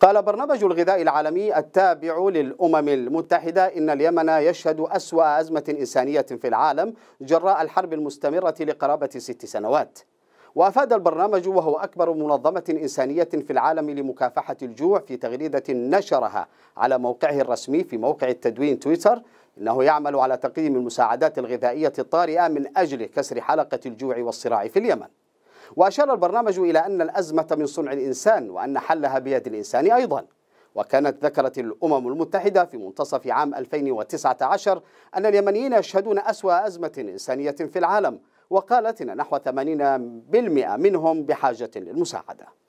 قال برنامج الغذاء العالمي التابع للأمم المتحدة إن اليمن يشهد أسوأ أزمة إنسانية في العالم جراء الحرب المستمرة لقرابة ست سنوات وأفاد البرنامج وهو أكبر منظمة إنسانية في العالم لمكافحة الجوع في تغريدة نشرها على موقعه الرسمي في موقع التدوين تويتر إنه يعمل على تقديم المساعدات الغذائية الطارئة من أجل كسر حلقة الجوع والصراع في اليمن وأشار البرنامج إلى أن الأزمة من صنع الإنسان وأن حلها بيد الإنسان أيضا وكانت ذكرت الأمم المتحدة في منتصف عام 2019 أن اليمنيين يشهدون أسوأ أزمة إنسانية في العالم وقالت أن نحو 80% منهم بحاجة للمساعدة